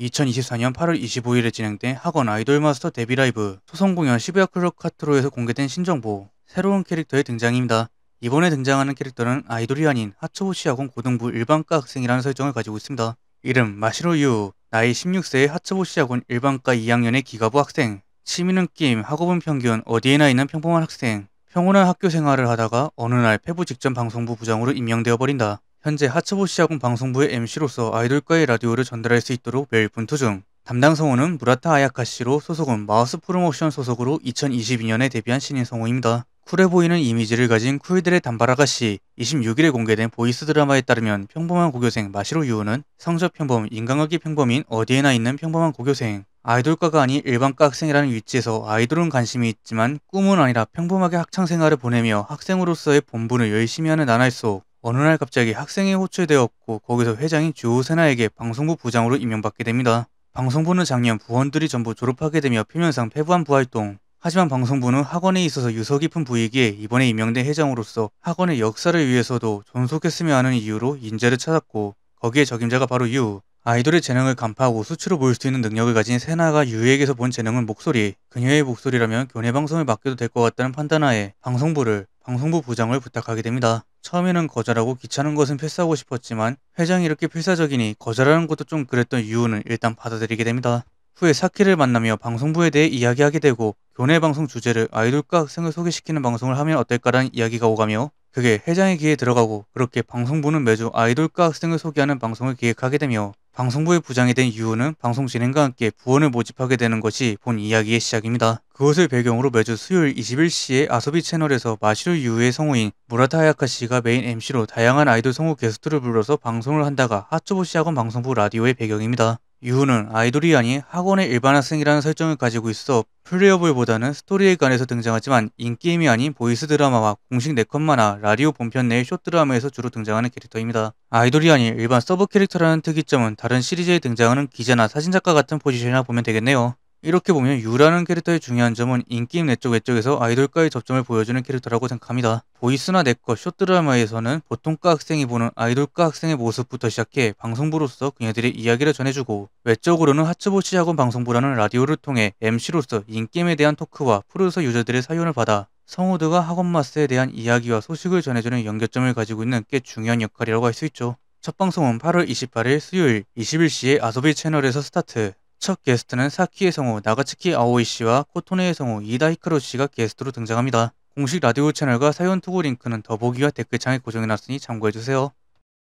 2024년 8월 25일에 진행된 학원 아이돌 마스터 데뷔 라이브 소송 공연 시부야 클럽카트로에서 공개된 신정보 새로운 캐릭터의 등장입니다. 이번에 등장하는 캐릭터는 아이돌이 아닌 하츠보시학원 고등부 일반과 학생이라는 설정을 가지고 있습니다. 이름 마시로 유, 나이 16세의 하츠보시학원 일반과 2학년의 기가부 학생, 취미는 게임, 학업은 평균, 어디에나 있는 평범한 학생, 평온한 학교 생활을 하다가 어느 날 패부 직전 방송부 부장으로 임명되어 버린다. 현재 하츠보 시아군 방송부의 MC로서 아이돌과의 라디오를 전달할 수 있도록 매일 분투 중. 담당 성우는 무라타 아야카 씨로 소속은 마우스 프로모션 소속으로 2022년에 데뷔한 신인 성우입니다. 쿨해 보이는 이미지를 가진 쿨들의 단발아가 씨, 26일에 공개된 보이스 드라마에 따르면 평범한 고교생 마시로 유우는 성적 평범, 인간관계 평범인 어디에나 있는 평범한 고교생, 아이돌과가 아닌 일반과 학생이라는 위치에서 아이돌은 관심이 있지만 꿈은 아니라 평범하게 학창생활을 보내며 학생으로서의 본분을 열심히 하는 나날소 어느 날 갑자기 학생이 호출되었고 거기서 회장인 주호세나에게 방송부 부장으로 임명받게 됩니다. 방송부는 작년 부원들이 전부 졸업하게 되며 표면상 폐부한 부활동 하지만 방송부는 학원에 있어서 유서 깊은 부위기에 이번에 임명된 회장으로서 학원의 역사를 위해서도 존속했으며 하는 이유로 인재를 찾았고 거기에 적임자가 바로 유 아이돌의 재능을 간파하고 수치로 보일 수 있는 능력을 가진 세나가 유에게서 본 재능은 목소리, 그녀의 목소리라면 교내 방송을 맡겨도 될 것 같다는 판단하에 방송부를 방송부 부장을 부탁하게 됩니다. 처음에는 거절하고 귀찮은 것은 패스하고 싶었지만 회장이 이렇게 필사적이니 거절하는 것도 좀 그랬던 이유는 일단 받아들이게 됩니다. 후에 사키를 만나며 방송부에 대해 이야기하게 되고 교내 방송 주제를 아이돌과 학생을 소개시키는 방송을 하면 어떨까라는 이야기가 오가며 그게 회장의 귀에 들어가고 그렇게 방송부는 매주 아이돌과 학생을 소개하는 방송을 기획하게 되며 방송부의 부장이 된 이유는 방송 진행과 함께 부원을 모집하게 되는 것이 본 이야기의 시작입니다. 그것을 배경으로 매주 수요일 21시에 아소비 채널에서 마시로 유의 성우인 무라타 하야카 씨가 메인 MC로 다양한 아이돌 성우 게스트를 불러서 방송을 한다가 하츠보시 학원 방송부 라디오의 배경입니다. 유후는 아이돌이 아닌 학원의 일반 학생이라는 설정을 가지고 있어 플레이어블보다는 스토리에 관해서 등장하지만 인게임이 아닌 보이스 드라마와 공식 네컷 만화, 라디오 본편 내의 쇼드라마에서 주로 등장하는 캐릭터입니다. 아이돌이 아닌 일반 서브 캐릭터라는 특이점은 다른 시리즈에 등장하는 기자나 사진작가 같은 포지션이라 보면 되겠네요. 이렇게 보면 유라는 캐릭터의 중요한 점은 인기임 내쪽 외쪽에서 아이돌과의 접점을 보여주는 캐릭터라고 생각합니다. 보이스나 내것 쇼드라마에서는 보통과 학생이 보는 아이돌과 학생의 모습부터 시작해 방송부로서 그녀들의 이야기를 전해주고 외적으로는 하츠보시 학원 방송부라는 라디오를 통해 MC로서 인게임에 대한 토크와 프로듀서 유저들의 사연을 받아 성우드가 학원마스에 대한 이야기와 소식을 전해주는 연결점을 가지고 있는 꽤 중요한 역할이라고 할 수 있죠. 첫 방송은 8월 28일 수요일 21시에 아소비 채널에서 스타트 첫 게스트는 사키의 성우 나가츠키 아오이 씨와 코토네의 성우 이다 히카로 씨가 게스트로 등장합니다. 공식 라디오 채널과 사연 투고 링크는 더보기와 댓글창에 고정해놨으니 참고해주세요.